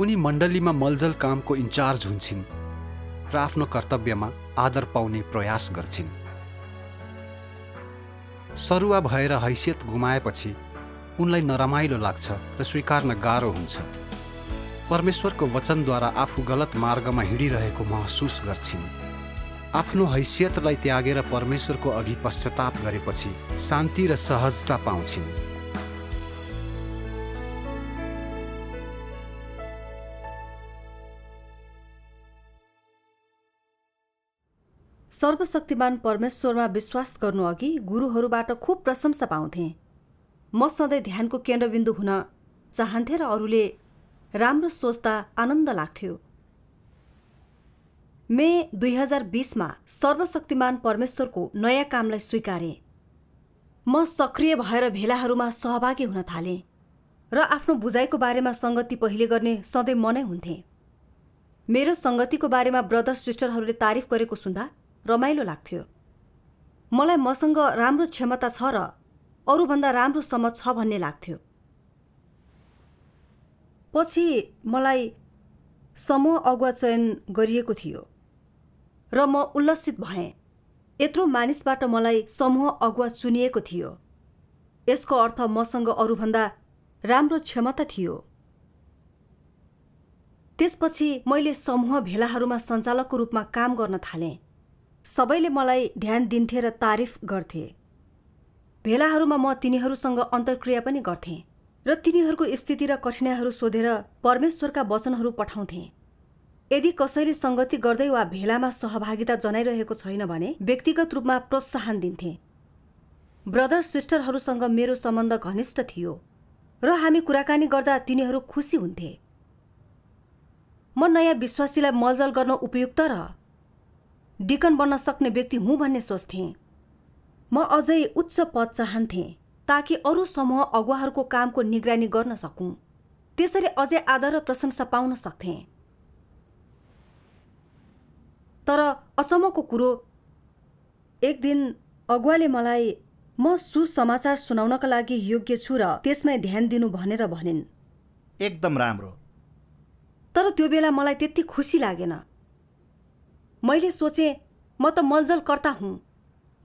उनी मण्डलीमा मलजल कामको इन्चार्ज हुन्छन् र आफ्नो कर्तव्यमा आदर पाउने प्रयास गर्छिन् सरुवा भएर हैसियत गुमाएपछि उनलाई नरमाइलो लाग्छ र स्वीकार्न गाह्रो हुन्छ परमेश्वरको वचनद्वारा आफू गलत मार्गमा हिँडिरहेको महसुस गर्छिन् आफ्नो हैसियतलाई त्यागेर परमेश्वरको अघि पश्चाताप गरेपछि शान्ति र सहजता पाउँछिन् सर्वशक्तिमान परमेश्वरमा विश्वास गर्नु अघि गुरुहरूबाट खुब प्रशंसा पाउँथे म सधैँ ध्यानको केन्द्रबिन्दु हुन चाहन्थेँ र अरूले राम्रो सोच्दा आनन्द लाग्थ्यो मे दुई हजार बिसमा सर्वशक्तिमान परमेश्वरको नयाँ कामलाई स्वीकारे म सक्रिय भएर भेलाहरूमा सहभागी हुन थालेँ र आफ्नो बुझाइको बारेमा सङ्गति पहिले गर्ने सधैँ मनै हुन्थे मेरो सङ्गतिको बारेमा ब्रदर सिस्टरहरूले तारिफ गरेको सुन्दा रमाइलो लाग्थ्यो मलाई मसँग राम्रो क्षमता छ र अरूभन्दा राम्रो समझ छ भन्ने लाग्थ्यो पछि मलाई समूह अगुवा चयन गरिएको थियो र म उल्लसित भएँ यत्रो मानिसबाट मलाई समूह अगुवा चुनिएको थियो यसको अर्थ मसँग अरूभन्दा राम्रो क्षमता थियो त्यसपछि मैले समूह भेलाहरूमा सञ्चालकको रूपमा काम गर्न थालेँ सबैले मलाई ध्यान दिन्थे र तारिफ गर्थे भेलाहरूमा म तिनीहरूसँग अन्तर्क्रिया पनि गर्थेँ र तिनीहरूको स्थिति र कठिनाइहरू सोधेर परमेश्वरका वचनहरू पठाउँथेँ यदि कसैले सङ्गति गर्दै वा भेलामा सहभागिता जनाइरहेको छैन भने व्यक्तिगत रूपमा प्रोत्साहन दिन्थे ब्रदर सिस्टरहरूसँग मेरो सम्बन्ध घनिष्ठ थियो र हामी कुराकानी गर्दा तिनीहरू खुसी हुन्थे म नयाँ विश्वासीलाई मलजल गर्न उपयुक्त र डिकन बन्न सक्ने व्यक्ति हुँ भन्ने सोच्थेँ म अझै उच्च पद चाहन्थेँ ताकि अरू समूह अगुवाहरूको कामको निगरानी गर्न सकुँ त्यसरी अझै आदर र प्रशंसा पाउन सक्थेँ तर अचम्मको कुरो एक दिन अगुवाले मलाई म सुसमाचार सुनाउनका लागि योग्य छु र त्यसमै ध्यान दिनु भनेर भनिन् एकदम राम्रो तर त्यो बेला मलाई त्यति खुसी लागेन मैले सोचे म त मलजलकर्ता हुँ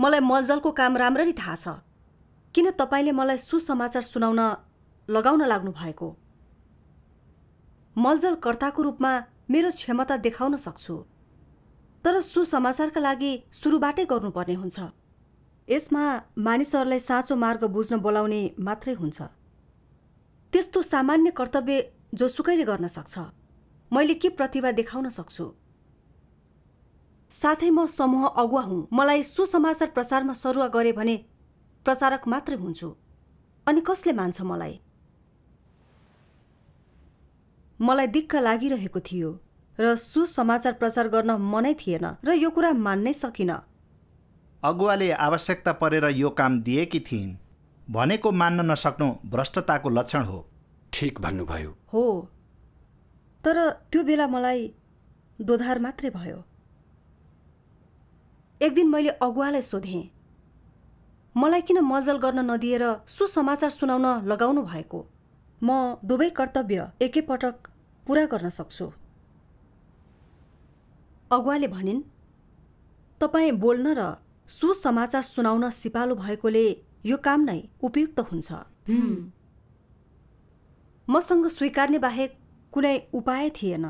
मलाई मलजलको काम राम्ररी थाहा छ किन तपाईँले मलाई सुसमाचार सुनाउन लगाउन लाग्नु भएको मलजलकर्ताको रूपमा मेरो क्षमता देखाउन सक्छु तर सुसमाचारका लागि सुरुबाटै गर्नुपर्ने हुन्छ यसमा मानिसहरूलाई साँचो मार्ग बुझ्न बोलाउने मात्रै हुन्छ त्यस्तो सामान्य कर्तव्य जोसुकैले गर्न सक्छ मैले के प्रतिभा देखाउन सक्छु साथै म समूह अगुवा हुँ मलाई सुसमाचार प्रचारमा सरुवा गरे भने प्रचारक मात्रै हुन्छु अनि कसले मान्छ मलाई मलाई दिक्क लागिरहेको थियो र सुसमाचार प्रचार गर्न मनै थिएन र यो कुरा मान्नै सकिन अगुवाले आवश्यकता परेर यो काम दिएकी थिइन् भनेको मान्न नसक्नु भ्रष्टताको लक्षण हो ठिक भन्नुभयो हो तर त्यो बेला मलाई दोधार मात्रै भयो एक दिन मैले अगुवालाई सोधेँ मलाई किन मलजल गर्न नदिएर सुसमाचार सुनाउन लगाउनु भएको म दुवै कर्तव्य एकैपटक पुरा गर्न सक्छु अगुवाले भनिन् तपाईँ बोल्न र सुसमाचार सुनाउन सिपालु भएकोले यो काम नै उपयुक्त हुन्छ मसँग स्वीकार्ने बाहेक कुनै उपाय थिएन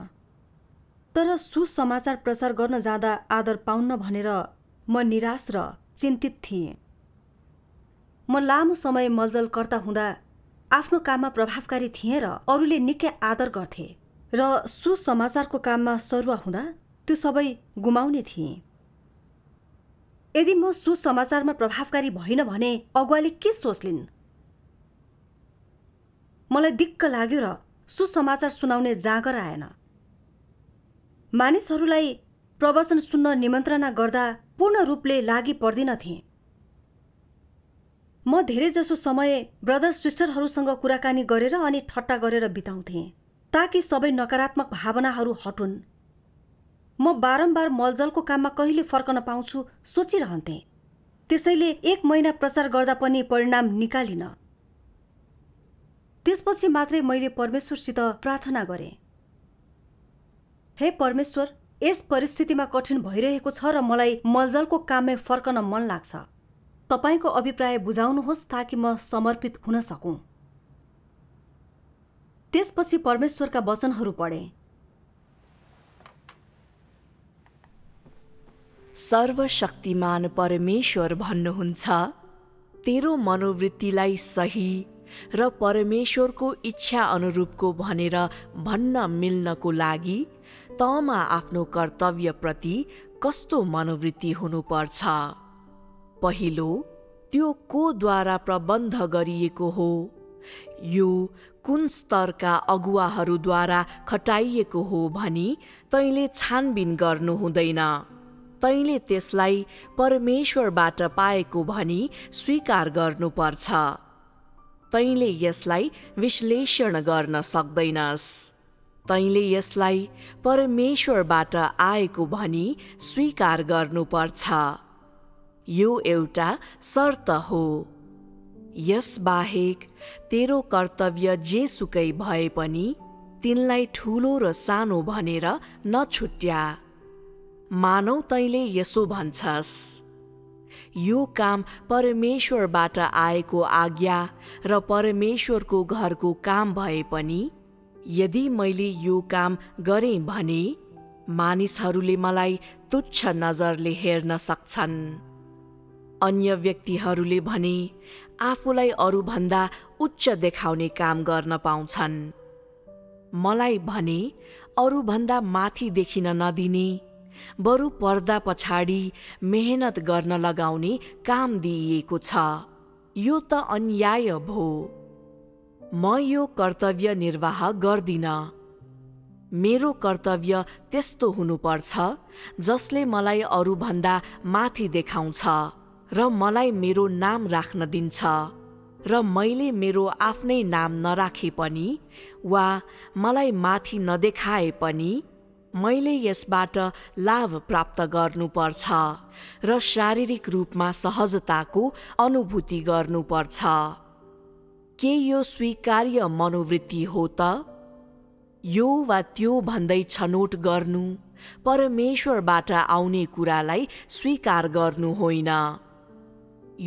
तर सुसमाचार प्रसार गर्न जाँदा आदर पाउन्न भनेर म निराश र चिन्तित थिएँ म लामो समय मलजलकर्ता हुँदा आफ्नो काममा प्रभावकारी थिएँ र अरूले निकै आदर गर्थे र सुसमाचारको काममा सरुवा हुँदा त्यो सबै गुमाउने थिएँ यदि म सुसमाचारमा प्रभावकारी भइनँ भने अगुवाले के सोचलिन् मलाई दिक्क लाग्यो र सुसमाचार सुनाउने जाँगर आएन मानिसहरूलाई प्रवचन सुन्न निमन्त्रणा गर्दा पूर्ण रूपले लागि पर्दिन थिएँ म धेरैजसो समय ब्रदर सिस्टरहरूसँग कुराकानी गरेर अनि ठट्टा गरेर बिताउँथेँ ताकि सबै नकारात्मक भावनाहरू हटुन् म बारम्बार मलजलको काममा कहिले फर्कन पाउँछु सोचिरहन्थे त्यसैले एक महिना प्रचार गर्दा पनि परिणाम निकालिन त्यसपछि मात्रै मैले परमेश्वरसित प्रार्थना गरेँ हे परमेश्वर यस परिस्थितिमा कठिन भइरहेको छ र मलाई मलजलको काममै फर्कन मन लाग्छ तपाईँको अभिप्राय बुझाउनुहोस् ताकि म समर्पित हुन सकौँ त्यसपछि परमेश्वरका वचनहरू पढे सर्वशक्तिमान परमेश्वर भन्नुहुन्छ तेरो मनोवृत्तिलाई सही र परमेश्वरको इच्छा अनुरूपको भनेर भन्न मिल्नको लागि तमा आफ्नो कर्तव्यप्रति कस्तो मनोवृत्ति हुनुपर्छ पहिलो त्यो कोद्वारा प्रबन्ध गरिएको हो यो कुन स्तरका अगुवाहरूद्वारा खटाइएको हो भनी तैँले छानबिन गर्नु हुँदैन तैँले त्यसलाई परमेश्वरबाट पाएको भनी स्वीकार गर्नुपर्छ तैँले यसलाई विश्लेषण गर्न सक्दैनस् तैँले यसलाई परमेश्वरबाट आएको भनी स्वीकार गर्नुपर्छ यो एउटा शर्त हो यसबाहेक तेरो कर्तव्य जेसुकै भए पनि तिनलाई ठूलो र सानो भनेर नछुट्या मानौ तैँले यसो भन्छस् यो काम परमेश्वरबाट आएको आज्ञा र परमेश्वरको घरको काम भए पनि यदि मैले यो काम गरेँ भने मानिसहरूले मलाई तुच्छ नजरले हेर्न सक्छन् अन्य व्यक्तिहरूले भने आफूलाई अरूभन्दा उच्च देखाउने काम गर्न पाउँछन् मलाई भने अरूभन्दा माथि देखिन नदिने बरु पर्दा पछाडि मेहनत गर्न लगाउने काम दिइएको छ यो त अन्याय भो म यो कर्तव्य निर्वाह गर्दिन मेरो कर्तव्य त्यस्तो हुनुपर्छ जसले मलाई अरूभन्दा माथि देखाउँछ र मलाई मेरो नाम राख्न दिन्छ र मैले मेरो आफ्नै नाम नराखे पनि वा मलाई माथि नदेखाए पनि मैले यसबाट लाभ प्राप्त गर्नुपर्छ र शारीरिक रूपमा सहजताको अनुभूति गर्नुपर्छ के यो स्वीकार्य मनोवृत्ति हो त यो वा त्यो भन्दै छनौट गर्नु परमेश्वरबाट आउने कुरालाई स्वीकार गर्नु होइन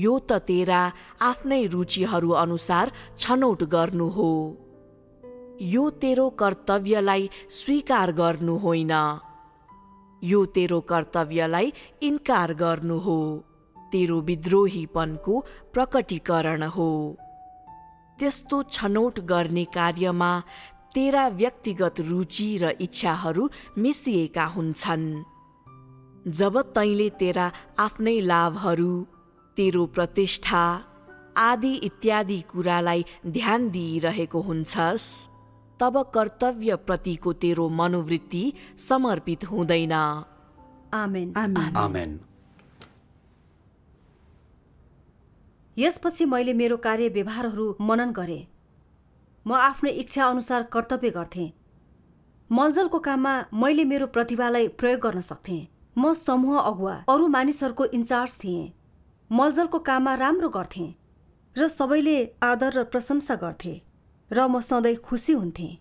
यो त तेरा आफ्नै रुचिहरू अनुसार छनौट गर्नु हो यो तेरो कर्तव्यलाई स्वीकार गर्नु होइन यो तेरो कर्तव्यलाई इन्कार गर्नु हो तेरो विद्रोहीपनको प्रकटीकरण हो त्यस्तो छनौट गर्ने कार्यमा तेरा व्यक्तिगत रुचि र इच्छाहरू मिसिएका हुन्छन् जब तैँले तेरा आफ्नै लाभहरू तेरो प्रतिष्ठा आदि इत्यादि कुरालाई ध्यान दिइरहेको हुन्छस् तब कर्तव्यप्रतिको तेरो मनोवृत्ति समर्पित हुँदैन आमेन आमेन आमेन यसपछि मैले मेरो कार्य व्यवहारहरू मनन गरे म आफ्नो इच्छा अनुसार कर्तव्य गर्थेँ मलजलको काममा मैले मेरो प्रतिभालाई प्रयोग गर्न सक्थेँ म समूह अगुवा अरू मानिसहरूको इन्चार्ज थिएँ मलजलको काममा राम्रो गर्थेँ र सबैले आदर र प्रशंसा गर्थे र म सधैँ खुसी हुन्थेँ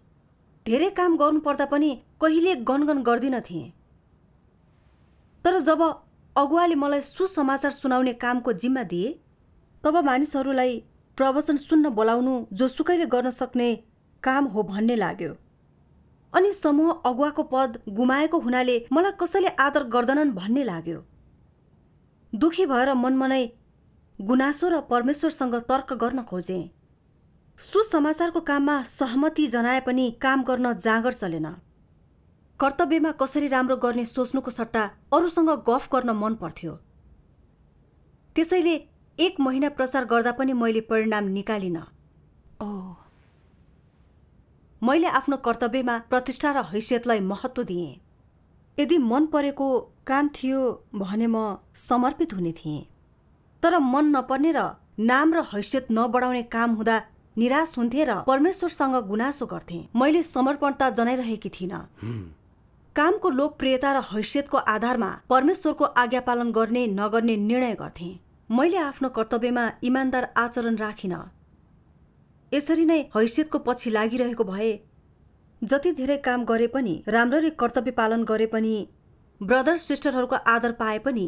धेरै काम गर्नुपर्दा पनि कहिले गनगन गर्दिन थिएँ तर जब अगुवाले मलाई सुसमाचार सुनाउने कामको जिम्मा दिए तब मानिसहरूलाई प्रवचन सुन्न बोलाउनु जोसुकैले गर्न सक्ने काम हो भन्ने लाग्यो अनि समूह अगुवाको पद गुमाएको हुनाले मलाई कसैले आदर गर्दैनन् भन्ने लाग्यो दुखी भएर मनमनै गुनासो र परमेश्वरसँग तर्क गर्न खोजे सुसमाचारको काममा सहमति जनाए पनि काम गर्न जाँगर चलेन कर्तव्यमा कसरी राम्रो गर्ने सोच्नुको सट्टा अरूसँग गफ गर्न मन पर्थ्यो त्यसैले एक महिना प्रचार गर्दा पनि मैले परिणाम निकालिन ओ मैले आफ्नो कर्तव्यमा प्रतिष्ठा र हैसियतलाई महत्व दिएँ यदि मन परेको काम थियो भने म समर्पित हुने थिएँ तर मन नपर्ने र नाम र हैसियत नबढाउने काम हुँदा निराश हुन्थे र परमेश्वरसँग गुनासो गर्थे मैले समर्पणता जनाइरहेकी थिइनँ कामको लोकप्रियता र हैसियतको आधारमा परमेश्वरको आज्ञा पालन गर्ने नगर्ने निर्णय गर्थेँ मैले आफ्नो कर्तव्यमा इमान्दार आचरण राखिन यसरी नै हैसियतको पछि लागिरहेको भए जति धेरै काम गरे पनि राम्ररी कर्तव्य पालन गरे पनि ब्रदर सिस्टरहरूको आदर पाए पनि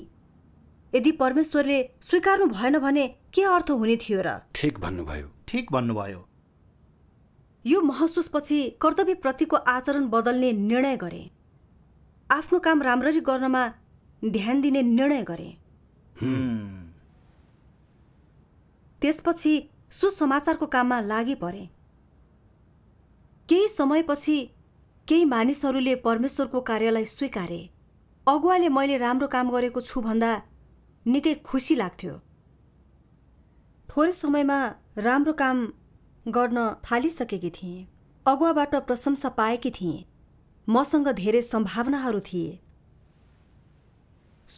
यदि परमेश्वरले स्वीकार्नु भएन भने के अर्थ हुने थियो र ठिक भन्नुभयो ठिक भन्नुभयो यो महसुसपछि कर्तव्यप्रतिको आचरण बदल्ने निर्णय गरे आफ्नो काम राम्ररी गर्नमा ध्यान दिने निर्णय गरे त्यसपछि सुसमाचारको काममा लागि परे केही समयपछि केही मानिसहरूले परमेश्वरको कार्यलाई स्वीकारे अगुवाले मैले राम्रो काम गरेको छु भन्दा निकै खुसी लाग्थ्यो थोरै समयमा राम्रो काम गर्न थालिसकेकी थिएँ अगुवाबाट प्रशंसा पाएकी थिएँ मसँग धेरै सम्भावनाहरू थिए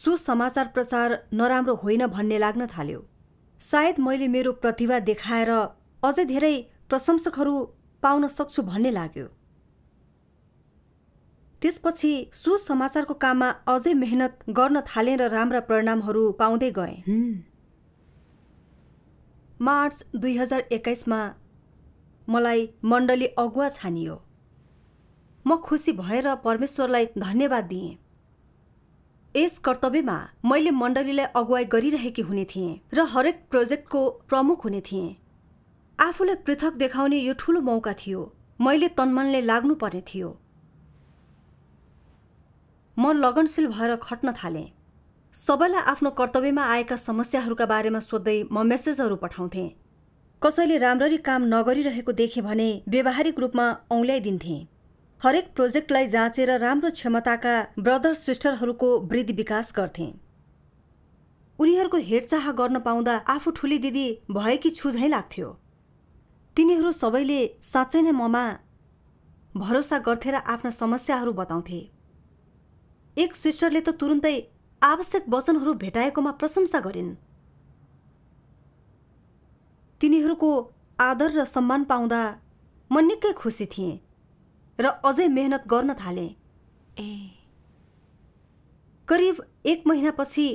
सुसमाचार प्रचार नराम्रो होइन भन्ने लाग्न थाल्यो सायद मैले मेरो प्रतिभा देखाएर अझै धेरै प्रशंसकहरू पाउन सक्छु भन्ने लाग्यो त्यसपछि सुसमाचारको काममा अझै मेहनत गर्न थालेँ र राम्रा परिणामहरू पाउँदै गएँ मार्च दुई हजार एक्काइसमा मलाई मण्डली अगुवा छानियो म खुसी भएर परमेश्वरलाई धन्यवाद दिएँ यस कर्तव्यमा मैले मण्डलीलाई अगुवाई गरिरहेकी हुने थिएँ र हरेक प्रोजेक्टको प्रमुख हुने थिएँ आफूलाई पृथक देखाउने यो ठुलो मौका थियो मैले तन्मनले लाग्नुपर्ने थियो म लगनशील भएर खट्न थालेँ सबैलाई आफ्नो कर्तव्यमा आएका समस्याहरूका बारेमा सोध्दै म मेसेजहरू पठाउँथे कसैले राम्ररी काम नगरिरहेको देखेँ भने व्यावहारिक रूपमा औँल्याइदिन्थेँ हरेक प्रोजेक्टलाई जाँचेर राम्रो क्षमताका ब्रदर सिस्टरहरूको वृद्धि विकास गर्थे उनीहरूको हेरचाह गर्न पाउँदा आफू ठुली दिदी भएकी छुझैँ लाग्थ्यो तिनीहरू सबैले साँच्चै नै ममा भरोसा गर्थे र आफ्ना समस्याहरू बताउँथे एक सिस्टरले त तुरुन्तै आवश्यक वचनहरू भेटाएकोमा प्रशंसा गरिन् तिनीहरूको आदर र सम्मान पाउँदा म निकै खुसी थिएँ र अझै मेहनत गर्न थाले ए करिब एक महिनापछि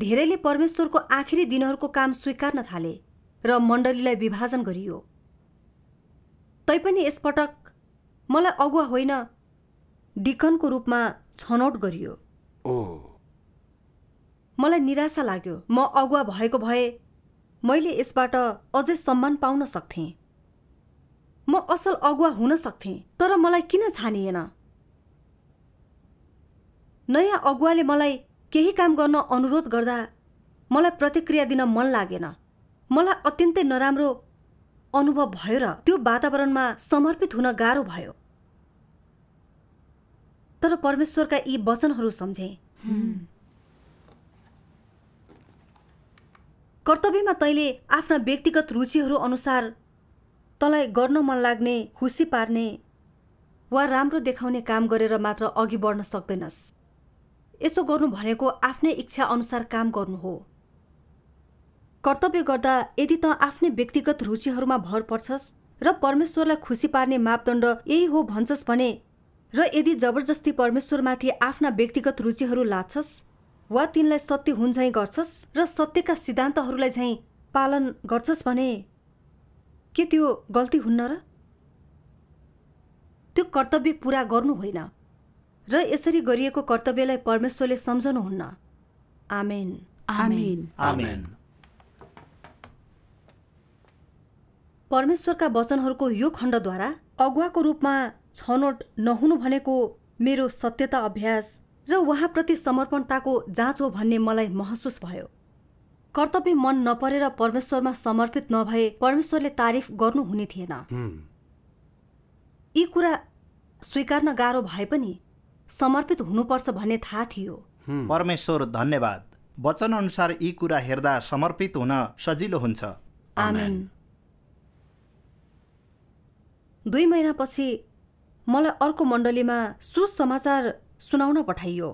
धेरैले परमेश्वरको आखिरी दिनहरूको काम स्वीकार्न थाले र मण्डलीलाई विभाजन गरियो तैपनि यसपटक मलाई अगुवा होइन डिकनको रूपमा छनौट गरियो मलाई निराशा लाग्यो म अगुवा भएको भए मैले यसबाट अझै सम्मान पाउन सक्थेँ म असल अगुवा हुन सक्थेँ तर मलाई किन छानिएन नयाँ अगुवाले मलाई केही काम गर्न अनुरोध गर्दा मलाई प्रतिक्रिया दिन मन लागेन मलाई अत्यन्तै नराम्रो अनुभव भयो र त्यो वातावरणमा समर्पित हुन गाह्रो भयो तर परमेश्वरका यी वचनहरू सम्झे कर्तव्यमा तैँले आफ्ना व्यक्तिगत रुचिहरू अनुसार तँलाई गर्न मन लाग्ने खुसी पार्ने वा राम्रो देखाउने काम गरेर मात्र अघि बढ्न सक्दैनस् यसो गर्नु भनेको आफ्नै इच्छा अनुसार काम गर्नु हो कर्तव्य गर्दा यदि त आफ्नै व्यक्तिगत रुचिहरूमा भर पर्छस् र परमेश्वरलाई खुसी पार्ने मापदण्ड यही हो भन्छस् भने र यदि जबरजस्ती परमेश्वरमाथि आफ्ना व्यक्तिगत रुचिहरू लाछस् वा तिनलाई सत्य हुन्झै गर्छस् र सत्यका सिद्धान्तहरूलाई झैँ पालन गर्छस् भने के त्यो गल्ती हुन्न र त्यो कर्तव्य पुरा गर्नु होइन र यसरी गरिएको कर्तव्यलाई परमेश्वरले सम्झनुहुन्न आमेन आमेन आमेन परमेश्वरका वचनहरूको यो खण्डद्वारा अगुवाको रूपमा छनोट नहुनु भनेको मेरो सत्यता अभ्यास र उहाँप्रति समर्पणताको जाँच हो भन्ने मलाई महसुस भयो कर्तव्य मन नपरेर परमेश्वरमा समर्पित नभए परमेश्वरले तारिफ गर्नुहुने थिएन यी कुरा स्वीकार्न गाह्रो भए पनि समर्पित हुनुपर्छ भन्ने थाहा थियो परमेश्वर धन्यवाद वचन अनुसार यी कुरा हेर्दा समर्पित हुन सजिलो हुन्छ दुई महिनापछि मलाई अर्को मण्डलीमा सुसमाचार सुनाउन पठाइयो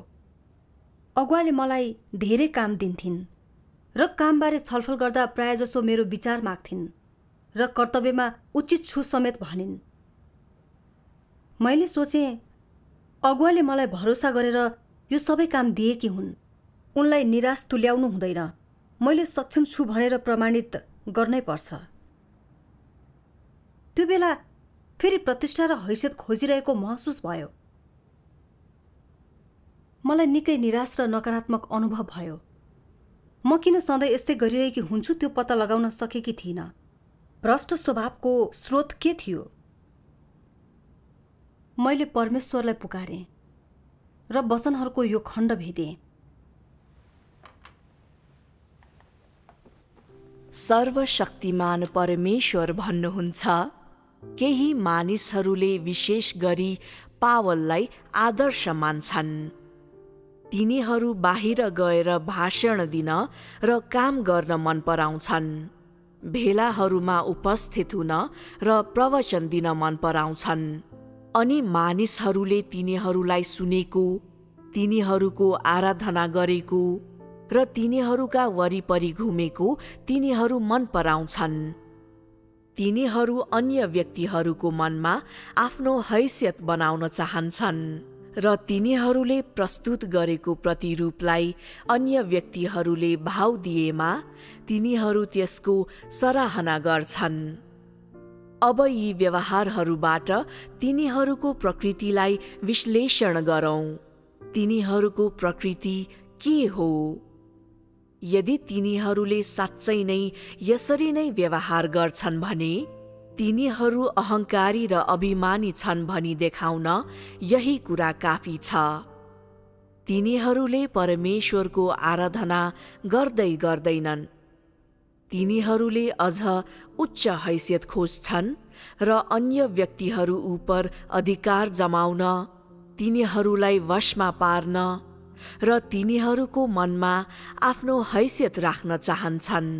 अगुवाले मलाई धेरै काम दिन्थिन् र कामबारे छलफल गर्दा प्रायजसो मेरो विचार माग्थिन् र कर्तव्यमा उचित छु समेत भनिन् मैले सोचे अगुवाले मलाई भरोसा गरेर यो सबै काम दिएकी हुन् उनलाई निराश तुल्याउनु हुँदैन मैले सक्षम छु भनेर प्रमाणित गर्नै पर्छ त्यो बेला फेरि प्रतिष्ठा र हैसियत खोजिरहेको महसुस भयो मलाई निकै निराश र नकारात्मक अनुभव भयो म किन सधैँ यस्तै गरिरहेकी हुन्छु त्यो पत्ता लगाउन सकेकी थिइनँ भ्रष्ट स्वभावको स्रोत के थियो मैले परमेश्वरलाई पुकारेँ र वचनहरूको यो खण्ड भेटेँ सर्वशक्तिमान परमेश्वर भन्नुहुन्छ केही मानिसहरूले विशेष गरी पावललाई आदर्श मान्छन् तिनीहरू बाहिर गएर भाषण दिन र काम गर्न मन पराउँछन् भेलाहरूमा उपस्थित हुन र प्रवचन दिन मन पराउँछन् अनि मानिसहरूले तिनीहरूलाई सुनेको तिनीहरूको आराधना गरेको र तिनीहरूका वरिपरि घुमेको तिनीहरू मन पराउँछन् तिनीहरू अन्य व्यक्तिहरूको मनमा आफ्नो हैसियत बनाउन चाहन्छन् र तिनीहरूले प्रस्तुत गरेको प्रतिरूपलाई अन्य व्यक्तिहरूले भाव दिएमा तिनीहरू त्यसको सराहना गर्छन् अब यी व्यवहारहरूबाट तिनीहरूको प्रकृतिलाई विश्लेषण गरौँ तिनीहरूको प्रकृति के हो यदि तिनीहरूले साँच्चै नै यसरी नै व्यवहार गर्छन् भने तिनीहरू अहङ्कारी र अभिमानी छन् भनी देखाउन यही कुरा काफी छ तिनीहरूले परमेश्वरको आराधना गर्दै गर्दैनन् तिनीहरूले अझ उच्च हैसियत खोज्छन् र अन्य व्यक्तिहरू उपर अधिकार जमाउन तिनीहरूलाई वशमा पार्न र तिनीहरूको मनमा आफ्नो हैसियत राख्न चाहन्छन्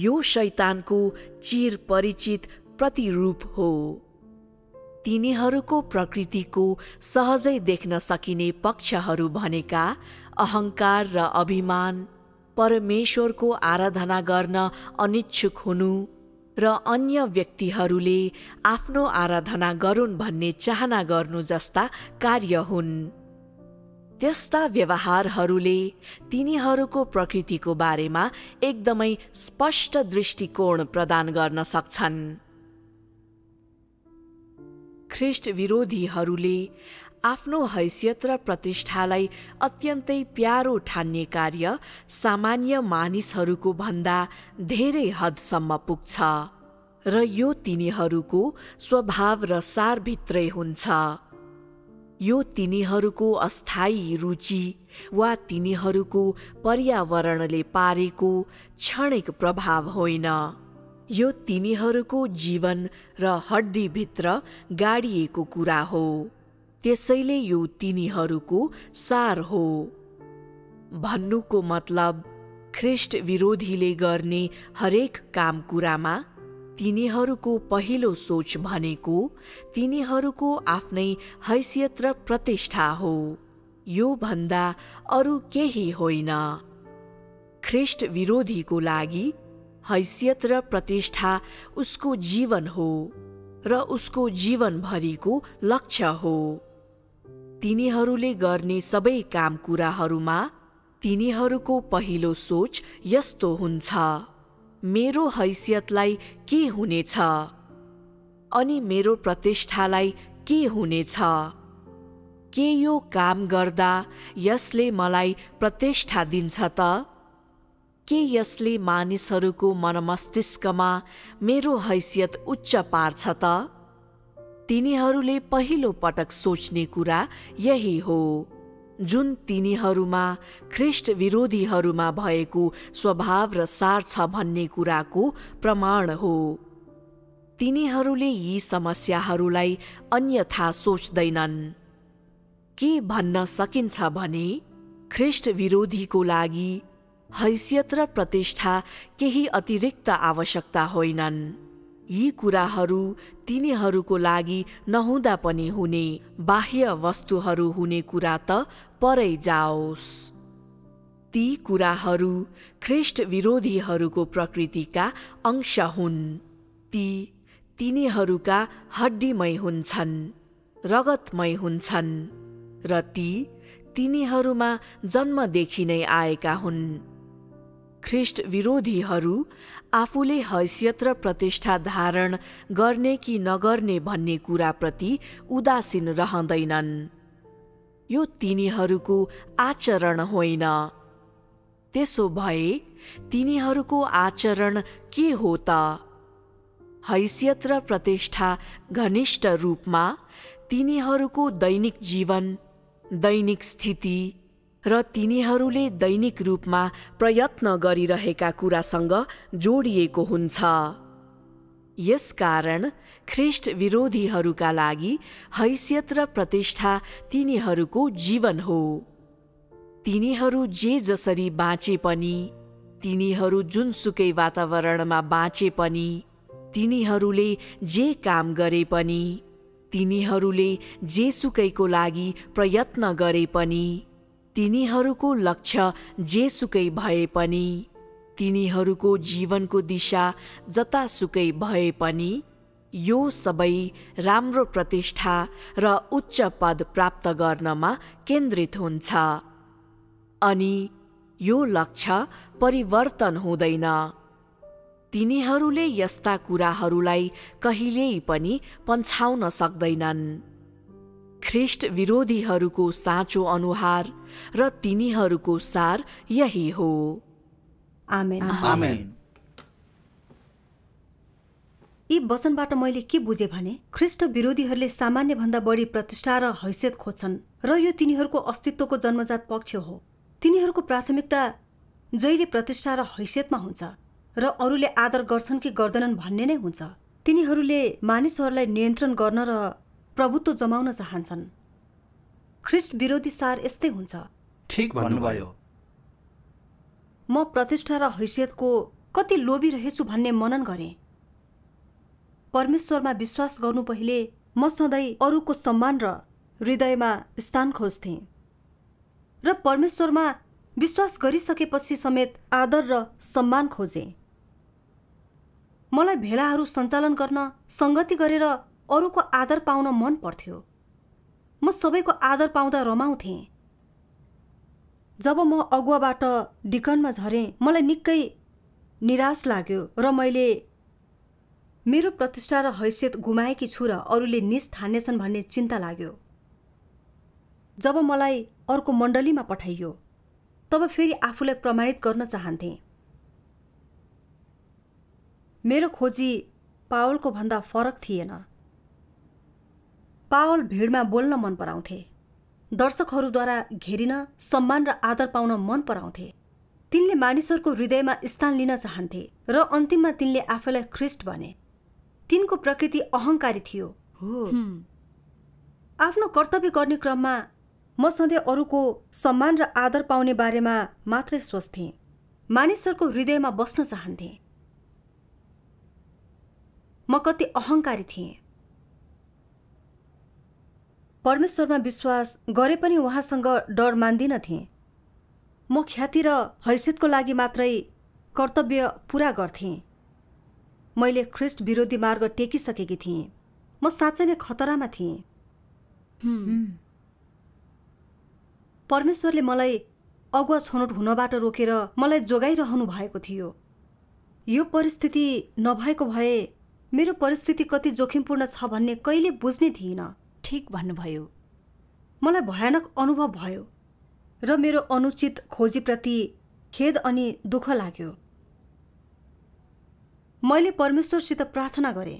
यो शैतानको चिर परिचित प्रतिरूप हो तिनीहरूको प्रकृतिको सहजै देख्न सकिने पक्षहरू भनेका अहङ्कार र अभिमान परमेश्वरको आराधना गर्न अनिच्छुक हुनु र अन्य व्यक्तिहरूले आफ्नो आराधना गरून् भन्ने चाहना गर्नु जस्ता कार्य हुन् त्यस्ता व्यवहारहरूले तिनीहरूको प्रकृतिको बारेमा एकदमै स्पष्ट दृष्टिकोण प्रदान गर्न सक्छन् ख्रिस्ट विरोधीहरूले आफ्नो हैसियत र प्रतिष्ठालाई अत्यन्तै प्यारो ठान्ने कार्य सामान्य मानिसहरूको भन्दा धेरै हदसम्म पुग्छ र यो तिनीहरूको स्वभाव र सारभित्रै हुन्छ यो तिनीहरूको अस्थायी रुचि वा तिनीहरूको पर्यावरणले पारेको क्षणिक प्रभाव होइन यो तिनीहरूको जीवन र हड्डीभित्र गाडिएको कुरा हो त्यसैले यो तिनीहरूको सार हो भन्नुको मतलब ख्रिष्ट विरोधीले गर्ने हरेक काम कुरामा तिनीहरूको पहिलो सोच भनेको तिनीहरूको आफ्नै हैसियत र प्रतिष्ठा हो यो भन्दा अरू केही होइन ख्रिष्ट विरोधीको लागि हैसियत र प्रतिष्ठा उसको जीवन हो र उसको जीवनभरिको लक्ष्य हो तिनीहरूले गर्ने सबै काम कुराहरूमा तिनीहरूको पहिलो सोच यस्तो हुन्छ मेरो हैसियतलाई के हुनेछ अनि मेरो प्रतिष्ठालाई के हुनेछ के यो काम गर्दा यसले मलाई प्रतिष्ठा दिन्छ त के यसले मानिसहरूको मनमस्तिष्कमा मेरो हैसियत उच्च पार्छ त तिनीहरूले पहिलो पटक सोच्ने कुरा यही हो जुन तिनीहरूमा ख्रिष्ट विरोधीहरूमा भएको स्वभाव र सार छ भन्ने कुराको प्रमाण हो तिनीहरूले यी समस्याहरूलाई अन्यथा सोच्दैनन् के भन्न सकिन्छ भने ख्रिष्ट विरोधीको लागि हैसियत र प्रतिष्ठा केही अतिरिक्त आवश्यकता होइनन् यी कुराहरू तिनीहरूको लागि नहुँदा पनि हुने बाह्य वस्तुहरू हुने कुरा त परै जाओस् ती कुराहरू ख्रिष्टविरोधीहरूको विरोधीहरूको प्रकृतिका अंश हुन् ती तिनीहरूका हड्डीमय हुन्छन् रगतमय हुन्छन् र ती तिनीहरूमा जन्मदेखि नै आएका हुन् ख्रिष्ट विरोधीहरू आफूले हैसियत र प्रतिष्ठा धारण गर्ने कि नगर्ने भन्ने कुराप्रति उदासीन रहँदैनन् यो तिनीहरूको आचरण होइन त्यसो भए तिनीहरूको आचरण के हो त हैसियत र प्रतिष्ठा घनिष्ठ रूपमा तिनीहरूको दैनिक जीवन दैनिक स्थिति र तिनीहरूले दैनिक रूपमा प्रयत्न गरिरहेका कुरासँग जोडिएको हुन्छ यसकारण ख्रिष्ट विरोधीहरूका लागि हैसियत र प्रतिष्ठा तिनीहरूको जीवन हो तिनीहरू जे जसरी बाँचे पनि तिनीहरू जुनसुकै वातावरणमा बाँचे पनि तिनीहरूले जे काम गरे पनि तिनीहरूले जेसुकैको लागि प्रयत्न गरे पनि तिनीहरूको लक्ष्य जेसुकै भए पनि तिनीहरूको जीवनको दिशा जतासुकै भए पनि यो सबै राम्रो प्रतिष्ठा र उच्च पद प्राप्त गर्नमा केन्द्रित हुन्छ अनि यो लक्ष्य परिवर्तन हुँदैन तिनीहरूले यस्ता कुराहरूलाई कहिल्यै पनि पन्छाउन सक्दैनन् ख्रिस्ट विरोधीहरूको साँचो अनुहार र तिनीहरूको सार यही हो आमेन आमेन यी वचनबाट मैले के बुझेँ भने ख्रिष्ट विरोधीहरूले सामान्यभन्दा बढी प्रतिष्ठा र हैसियत खोज्छन् र यो तिनीहरूको अस्तित्वको जन्मजात पक्ष हो तिनीहरूको प्राथमिकता जहिले प्रतिष्ठा र हैसियतमा हुन्छ र अरूले आदर गर्छन् कि गर्दैनन् भन्ने नै हुन्छ तिनीहरूले मानिसहरूलाई नियन्त्रण गर्न र प्रभुत्व जमाउन चाहन्छन् ख्रिस्ट विरोधी सार यस्तै हुन्छ ठिक भन्नुभयो म प्रतिष्ठा र हैसियतको कति लोभी रहेछु भन्ने मनन गरे परमेश्वरमा विश्वास गर्नु पहिले म सधैँ अरूको सम्मान र हृदयमा स्थान खोज्थेँ र परमेश्वरमा विश्वास गरिसकेपछि समेत आदर र सम्मान खोजे मलाई भेलाहरू सञ्चालन गर्न सङ्गति गरेर अरूको आदर पाउन मन पर्थ्यो म सबैको आदर पाउँदा रमाउँथेँ जब म अगुवाबाट डिकनमा झरेँ मलाई निकै निराश लाग्यो र मैले मेरो प्रतिष्ठा र हैसियत गुमाएकी छु र अरूले निस् ठान्नेछन् भन्ने चिन्ता लाग्यो जब मलाई अर्को मण्डलीमा पठाइयो तब फेरि आफूलाई प्रमाणित गर्न चाहन्थे मेरो खोजी पावलको भन्दा फरक थिएन पावल भिडमा बोल्न मन पराउँथे दर्शकहरूद्वारा घेरिन सम्मान र आदर पाउन मन पराउँथे तिनले मानिसहरूको हृदयमा स्थान लिन चाहन्थे र अन्तिममा तिनले आफैलाई ख्रिस्ट भने तिनको प्रकृति अहङ्कारी थियो हो आफ्नो कर्तव्य गर्ने क्रममा म सधैँ अरूको सम्मान र आदर पाउने बारेमा मात्रै सोच्थेँ मानिसहरूको हृदयमा बस्न चाहन्थे म कति अहङ्कारी थिएँ परमेश्वरमा विश्वास गरे पनि उहाँसँग डर मान्दिनथेँ थिए म ख्याति र हैसियतको लागि मात्रै कर्तव्य पुरा गर्थेँ मैले ख्रिस्ट विरोधी मार्ग टेकिसकेकी थिएँ म साँच्चै नै खतरामा थिएँ परमेश्वरले मलाई अगुवा छनौट हुनबाट रोकेर मलाई जोगाइरहनु भएको थियो यो परिस्थिति नभएको भए मेरो परिस्थिति कति जोखिमपूर्ण छ भन्ने कहिले बुझ्ने थिइनँ ठिक भन्नुभयो मलाई भयानक अनुभव भयो र मेरो अनुचित खोजीप्रति खेद अनि दुःख लाग्यो मैले परमेश्वरसित प्रार्थना गरेँ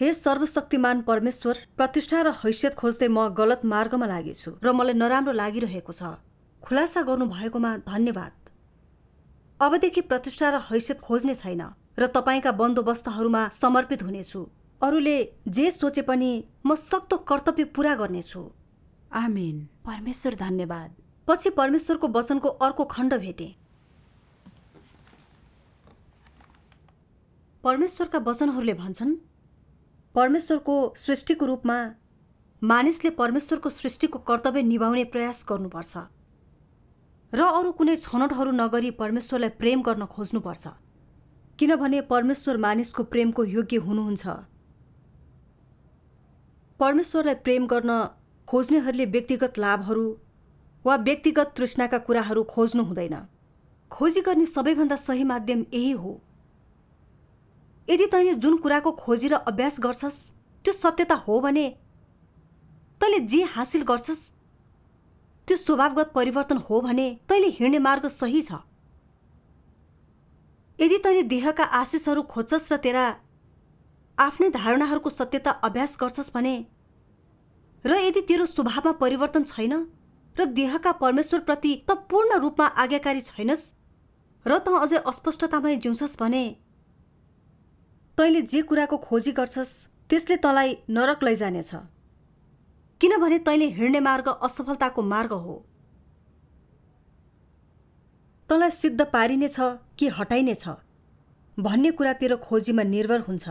हे सर्वशक्तिमान परमेश्वर प्रतिष्ठा र हैसियत खोज्दै म गलत मार्गमा लागेछु र मलाई नराम्रो लागिरहेको छ खुलासा गर्नुभएकोमा धन्यवाद अबदेखि प्रतिष्ठा र हैसियत खोज्ने छैन र तपाईँका बन्दोबस्तहरूमा समर्पित हुनेछु अरूले जे सोचे पनि म सक्दो कर्तव्य पुरा गर्नेछु आमेन परमेश्वर धन्यवाद पछि परमेश्वरको वचनको अर्को खण्ड भेटे परमेश्वरका वचनहरूले भन्छन् परमेश्वरको सृष्टिको रूपमा मानिसले परमेश्वरको सृष्टिको कर्तव्य निभाउने प्रयास गर्नुपर्छ र अरू कुनै छनौटहरू नगरी परमेश्वरलाई प्रेम गर्न खोज्नुपर्छ किनभने परमेश्वर मानिसको प्रेमको योग्य हुनुहुन्छ परमेश्वरलाई प्रेम गर्न खोज्नेहरूले व्यक्तिगत लाभहरू वा व्यक्तिगत तृष्णाका कुराहरू खोज्नु हुँदैन खोजी गर्ने सबैभन्दा सही माध्यम यही हो यदि तैँले जुन कुराको खोजी र अभ्यास गर्छस् त्यो सत्यता हो भने तैँले जे हासिल गर्छस् त्यो स्वभावगत परिवर्तन हो भने तैँले हिँड्ने मार्ग सही छ यदि तैँले देहका आशिषहरू खोज्छस् र तेरा आफ्नै धारणाहरूको सत्यता अभ्यास गर्छस् भने र यदि तेरो स्वभावमा परिवर्तन छैन र देहका परमेश्वरप्रति त पूर्ण रूपमा आज्ञाकारी छैनस् र त अझै अस्पष्टतामै जिउँछस् भने तैँले जे कुराको खोजी गर्छस् त्यसले तँलाई नरक लैजानेछ किनभने तैँले हिँड्ने मार्ग असफलताको मार्ग हो तँलाई सिद्ध पारिनेछ कि हटाइनेछ भन्ने कुरा तेरो खोजीमा निर्भर हुन्छ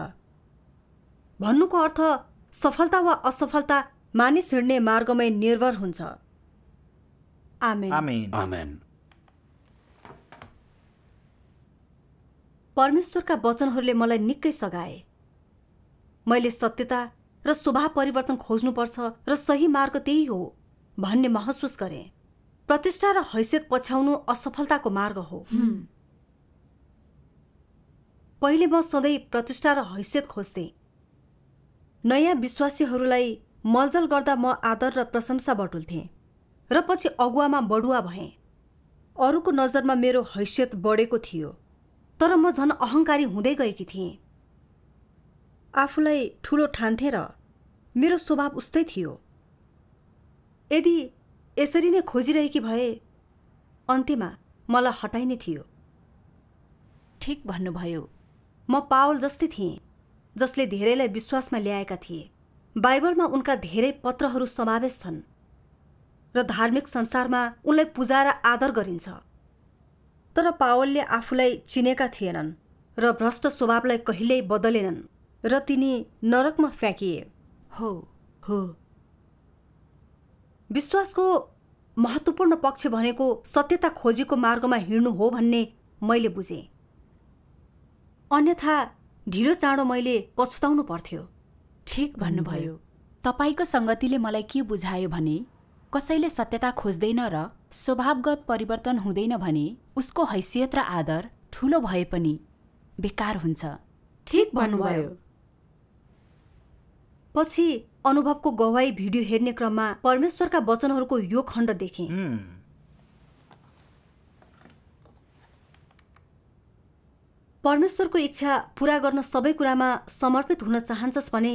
भन्नुको अर्थ सफलता वा असफलता मानिस हिँड्ने मार्गमै निर्भर हुन्छ परमेश्वरका वचनहरूले मलाई निकै सघाए मैले सत्यता र स्वभाव परिवर्तन खोज्नुपर्छ र सही मार्ग त्यही हो भन्ने महसुस गरे प्रतिष्ठा र हैसियत पछ्याउनु असफलताको मार्ग हो पहिले म सधैँ प्रतिष्ठा र हैसियत खोज्थेँ नयाँ विश्वासीहरूलाई मलजल गर्दा म आदर र प्रशंसा बटुल्थेँ र पछि अगुवामा बडुवा भएँ अरूको नजरमा मेरो हैसियत बढेको थियो तर म झन् अहङ्कारी हुँदै गएकी थिएँ आफूलाई ठुलो ठान्थे र मेरो स्वभाव उस्तै थियो यदि यसरी नै खोजिरहेकी भए अन्त्यमा मलाई हटाइने थियो ठिक भन्नुभयो म पावल जस्तै थिएँ जसले धेरैलाई विश्वासमा ल्याएका थिए बाइबलमा उनका धेरै पत्रहरू समावेश छन् र धार्मिक संसारमा उनलाई पूजा र आदर गरिन्छ तर पावलले आफूलाई चिनेका थिएनन् र भ्रष्ट स्वभावलाई कहिल्यै बदलेनन् र तिनी नरकमा फ्याँकिए हो हो विश्वासको महत्त्वपूर्ण पक्ष भनेको सत्यता खोजीको मार्गमा हिँड्नु हो भन्ने मैले बुझेँ अन्यथा ढिलो चाँडो मैले पछुताउनु पर्थ्यो ठिक भन्नुभयो तपाईँको सङ्गतिले मलाई के बुझायो भने कसैले सत्यता खोज्दैन र स्वभावगत परिवर्तन हुँदैन भने उसको हैसियत र आदर ठुलो भए पनि बेकार हुन्छ ठिक भन्नुभयो पछि अनुभवको गवाई भिडियो हेर्ने क्रममा परमेश्वरका वचनहरूको यो खण्ड देखेँ परमेश्वरको इच्छा पूरा गर्न सबै कुरामा समर्पित हुन चाहन्छस् भने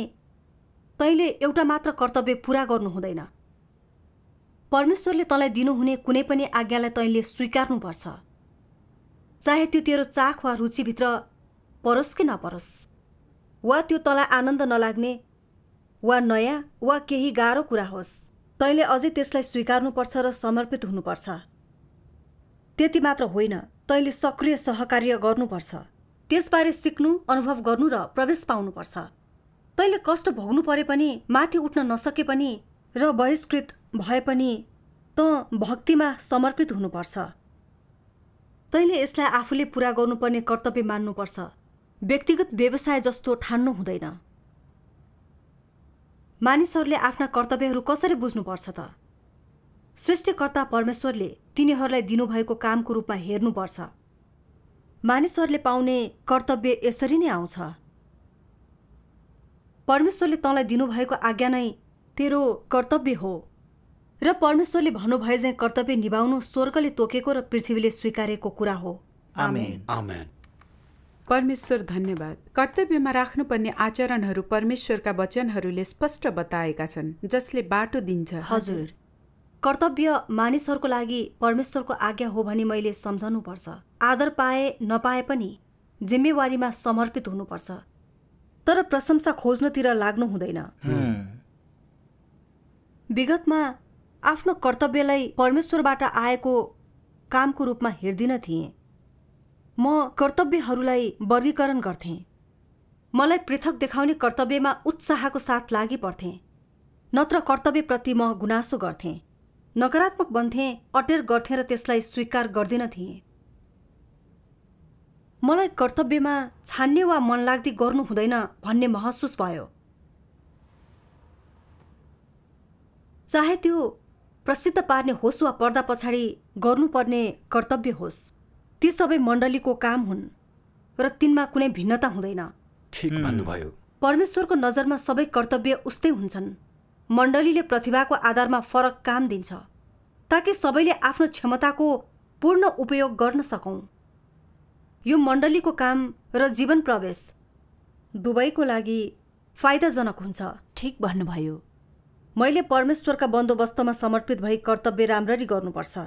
तैँले एउटा मात्र कर्तव्य पुरा गर्नु हुँदैन परमेश्वरले तँलाई दिनुहुने कुनै पनि आज्ञालाई तैँले स्वीकार्नुपर्छ चाहे त्यो तेरो चाख वा रुचिभित्र परोस् कि नपरोस् वा त्यो तँलाई आनन्द नलाग्ने वा नयाँ वा केही गाह्रो कुरा होस् तैँले अझै त्यसलाई स्वीकार्नुपर्छ र समर्पित हुनुपर्छ त्यति मात्र होइन तैँले सक्रिय सहकार्य गर्नुपर्छ त्यसबारे सिक्नु अनुभव गर्नु र प्रवेश पाउनुपर्छ तैँले कष्ट भोग्नु परे पनि माथि उठ्न नसके पनि र बहिष्कृत भए पनि त भक्तिमा समर्पित हुनुपर्छ तैँले यसलाई आफूले पुरा गर्नुपर्ने कर्तव्य मान्नुपर्छ व्यक्तिगत व्यवसाय जस्तो ठान्नु हुँदैन मानिसहरूले आफ्ना कर्तव्यहरू कसरी बुझ्नुपर्छ त सृष्टिकर्ता परमेश्वरले तिनीहरूलाई दिनुभएको कामको रूपमा हेर्नुपर्छ मानिसहरूले पाउने कर्तव्य यसरी नै आउँछ परमेश्वरले तँलाई दिनुभएको आज्ञा नै तेरो कर्तव्य हो र परमेश्वरले भन्नुभए चाहिँ कर्तव्य निभाउनु स्वर्गले तोकेको र पृथ्वीले स्वीकारेको कुरा हो परमेश्वर धन्यवाद कर्तव्यमा राख्नुपर्ने आचरणहरू परमेश्वरका वचनहरूले स्पष्ट बताएका छन् जसले बाटो दिन्छ हजुर कर्तव्य मानिसहरूको लागि परमेश्वरको आज्ञा हो भनी मैले सम्झनुपर्छ आदर पाए नपाए पनि जिम्मेवारीमा समर्पित हुनुपर्छ तर प्रशंसा खोज्नतिर लाग्नु हुँदैन विगतमा आफ्नो कर्तव्यलाई परमेश्वरबाट आएको कामको रूपमा हेर्दिन थिएँ म कर्तव्यहरूलाई वर्गीकरण गर्थेँ मलाई पृथक देखाउने कर्तव्यमा उत्साहको साथ लागि पर्थेँ नत्र कर्तव्यप्रति म गुनासो गर्थेँ नकारात्मक बन्थेँ अटेर गर्थेँ र त्यसलाई स्वीकार गर्दिन थिएँ मलाई कर्तव्यमा छान्ने वा मनलाग्दी गर्नु हुँदैन भन्ने महसुस भयो चाहे त्यो प्रसिद्ध पार्ने होस् वा पर्दा पछाडि गर्नुपर्ने कर्तव्य होस् ती सबै मण्डलीको काम हुन् र तिनमा कुनै भिन्नता हुँदैन भन्नुभयो परमेश्वरको नजरमा सबै कर्तव्य उस्तै हुन्छन् मण्डलीले प्रतिभाको आधारमा फरक काम दिन्छ ताकि सबैले आफ्नो क्षमताको पूर्ण उपयोग गर्न सकौँ यो मण्डलीको काम र जीवन प्रवेश दुवैको लागि फाइदाजनक हुन्छ ठिक भन्नुभयो मैले परमेश्वरका बन्दोबस्तमा समर्पित भई कर्तव्य राम्ररी गर्नुपर्छ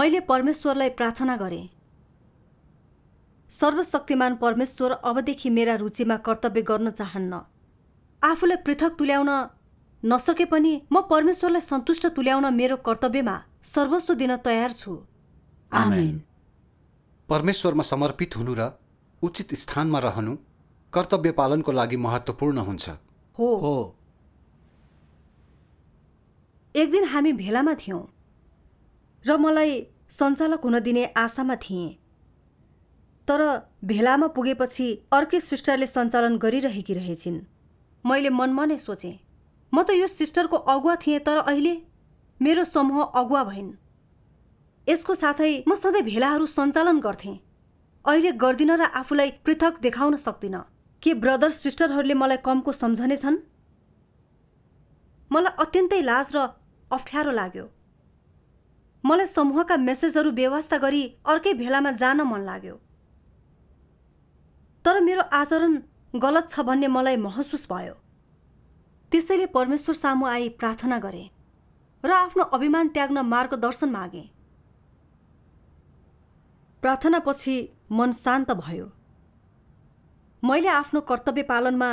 मैले परमेश्वरलाई प्रार्थना गरे सर्वशक्तिमान परमेश्वर अबदेखि मेरा रुचिमा कर्तव्य गर्न चाहन्न आफूलाई पृथक तुल्याउन नसके पनि म परमेश्वरलाई सन्तुष्ट तुल्याउन मेरो कर्तव्यमा सर्वस्व दिन तयार छु आमेन परमेश्वरमा समर्पित हुनु र उचित स्थानमा रहनु कर्तव्य पालनको लागि महत्त्वपूर्ण हुन्छ हो हो एक दिन हामी भेलामा थियौँ र मलाई सञ्चालक हुन दिने आशामा थिएँ तर भेलामा पुगेपछि अर्कै सिस्टरले सञ्चालन गरिरहेकी रहेछन् मैले मनमा नै सोचेँ म त यो सिस्टरको अगुवा थिएँ तर अहिले मेरो समूह अगुवा भइन् यसको साथै म सधैँ भेलाहरू सञ्चालन गर्थेँ अहिले गर्दिनँ र आफूलाई पृथक देखाउन सक्दिनँ के ब्रदर सिस्टरहरूले मलाई कमको सम्झने छन् मलाई अत्यन्तै लाज र अप्ठ्यारो लाग्यो मलाई समूहका मेसेजहरू व्यवस्था गरी अर्कै भेलामा जान मन लाग्यो तर मेरो आचरण गलत छ भन्ने मलाई महसुस भयो त्यसैले परमेश्वर सामु आई प्रार्थना गरे र आफ्नो अभिमान त्याग्न मार्गदर्शन मागेँ प्रार्थनापछि मन शान्त भयो मैले आफ्नो कर्तव्य पालनमा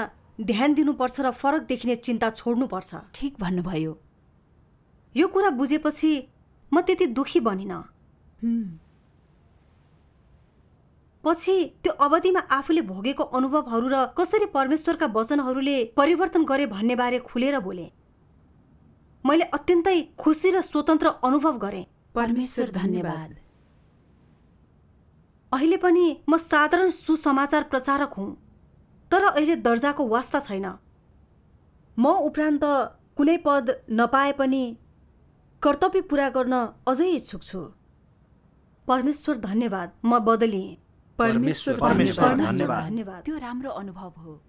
ध्यान दिनुपर्छ र फरक देखिने चिन्ता छोड्नुपर्छ ठिक भन्नुभयो यो कुरा बुझेपछि म त्यति दुखी बनिनँ पछि त्यो अवधिमा आफूले भोगेको अनुभवहरू र कसरी परमेश्वरका वचनहरूले परिवर्तन गरे भन्ने बारे खुलेर बोले मैले अत्यन्तै खुसी र स्वतन्त्र अनुभव गरेँ परमेश्वर धन्यवाद अहिले पनि म साधारण सुसमाचार प्रचारक हुँ तर अहिले दर्जाको वास्ता छैन म उपरान्त कुनै पद नपाए पनि कर्तव्य पुरा गर्न अझै इच्छुक छु परमेश्वर धन्यवाद म बदलिएँ परमेश्वर धन्यवाद त्यो राम्रो अनुभव हो